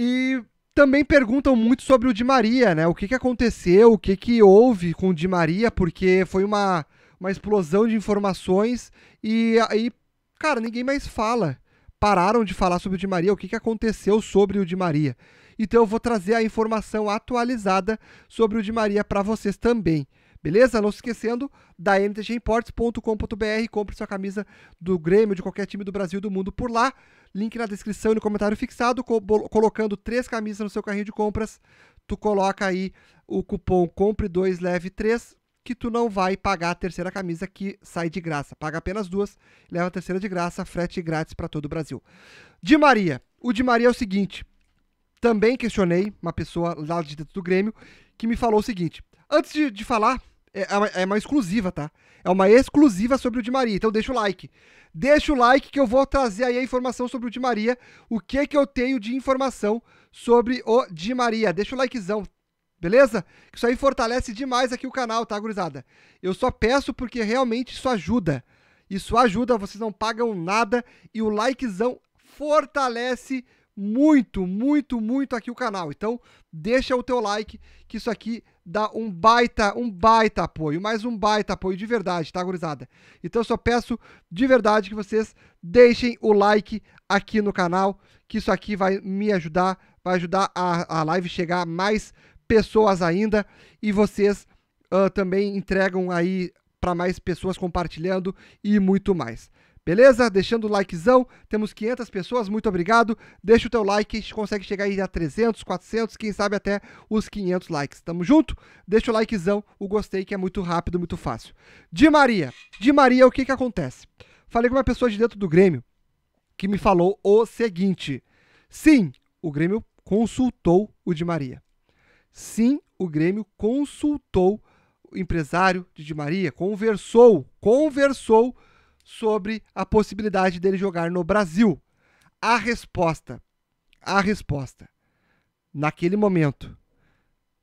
E também perguntam muito sobre o Di Maria, né? O que, que aconteceu, o que, que houve com o Di Maria, porque foi uma, uma explosão de informações e aí, cara, ninguém mais fala. Pararam de falar sobre o Di Maria, o que, que aconteceu sobre o Di Maria. Então eu vou trazer a informação atualizada sobre o Di Maria para vocês também. Beleza? Não se esquecendo da mtgimports.com.br. Compre sua camisa do Grêmio, de qualquer time do Brasil do mundo por lá. Link na descrição e no comentário fixado. Co colocando três camisas no seu carrinho de compras, tu coloca aí o cupom COMPRE2 LEVE3 que tu não vai pagar a terceira camisa que sai de graça. Paga apenas duas, leva a terceira de graça, frete grátis para todo o Brasil. de Maria. O de Maria é o seguinte. Também questionei uma pessoa lá de dentro do Grêmio que me falou o seguinte. Antes de, de falar é, é, é uma exclusiva, tá? É uma exclusiva sobre o Di Maria. Então deixa o like. Deixa o like que eu vou trazer aí a informação sobre o Di Maria. O que que eu tenho de informação sobre o Di Maria. Deixa o likezão, beleza? Isso aí fortalece demais aqui o canal, tá, gurizada? Eu só peço porque realmente isso ajuda. Isso ajuda, vocês não pagam nada e o likezão fortalece muito, muito, muito aqui o canal. Então, deixa o teu like, que isso aqui dá um baita, um baita apoio, mais um baita apoio de verdade, tá, gurizada? Então, eu só peço de verdade que vocês deixem o like aqui no canal, que isso aqui vai me ajudar, vai ajudar a, a live chegar a mais pessoas ainda e vocês uh, também entregam aí para mais pessoas compartilhando e muito mais. Beleza? Deixando o likezão, temos 500 pessoas, muito obrigado. Deixa o teu like, a gente consegue chegar aí a 300, 400, quem sabe até os 500 likes. Tamo junto? Deixa o likezão, o gostei que é muito rápido, muito fácil. Di Maria. de Maria, o que que acontece? Falei com uma pessoa de dentro do Grêmio que me falou o seguinte: Sim, o Grêmio consultou o Di Maria. Sim, o Grêmio consultou o empresário de Di Maria, conversou, conversou sobre a possibilidade dele jogar no Brasil. A resposta, a resposta, naquele momento,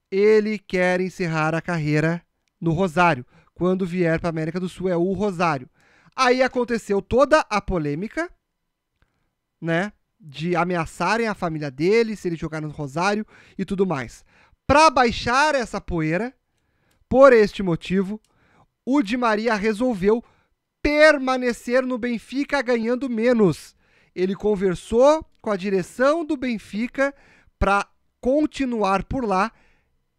ele quer encerrar a carreira no Rosário. Quando vier para a América do Sul é o Rosário. Aí aconteceu toda a polêmica, né? De ameaçarem a família dele, se ele jogar no Rosário e tudo mais. Para baixar essa poeira, por este motivo, o Di Maria resolveu permanecer no Benfica ganhando menos. Ele conversou com a direção do Benfica para continuar por lá,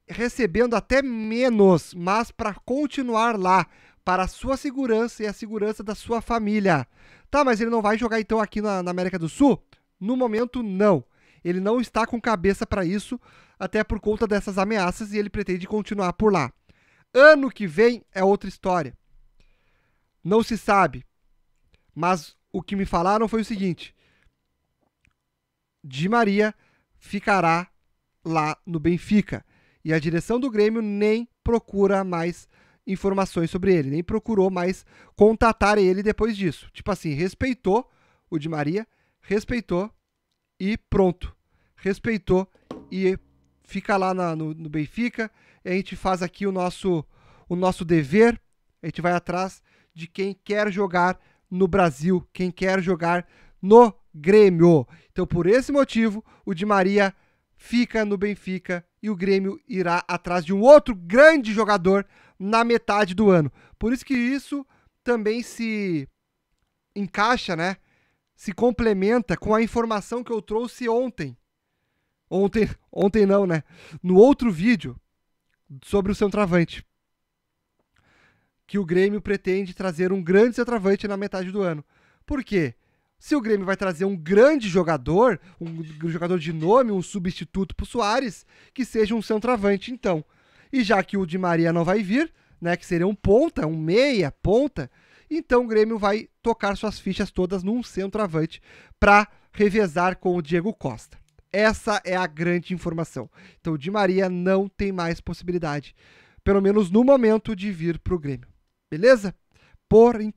recebendo até menos, mas para continuar lá, para a sua segurança e a segurança da sua família. Tá, mas ele não vai jogar então aqui na, na América do Sul? No momento, não. Ele não está com cabeça para isso, até por conta dessas ameaças, e ele pretende continuar por lá. Ano que vem é outra história. Não se sabe. Mas o que me falaram foi o seguinte: Di Maria ficará lá no Benfica. E a direção do Grêmio nem procura mais informações sobre ele, nem procurou mais contatar ele depois disso. Tipo assim, respeitou o Di Maria, respeitou e pronto. Respeitou e fica lá na, no, no Benfica. A gente faz aqui o nosso, o nosso dever a gente vai atrás de quem quer jogar no Brasil, quem quer jogar no Grêmio. Então, por esse motivo, o Di Maria fica no Benfica e o Grêmio irá atrás de um outro grande jogador na metade do ano. Por isso que isso também se encaixa, né? Se complementa com a informação que eu trouxe ontem. Ontem, ontem não, né? No outro vídeo sobre o centroavante que o Grêmio pretende trazer um grande centroavante na metade do ano. Por quê? Se o Grêmio vai trazer um grande jogador, um jogador de nome, um substituto para o Soares, que seja um centroavante, então. E já que o Di Maria não vai vir, né, que seria um ponta, um meia ponta, então o Grêmio vai tocar suas fichas todas num centroavante para revezar com o Diego Costa. Essa é a grande informação. Então o Di Maria não tem mais possibilidade, pelo menos no momento, de vir para o Grêmio. Beleza? Por enquanto.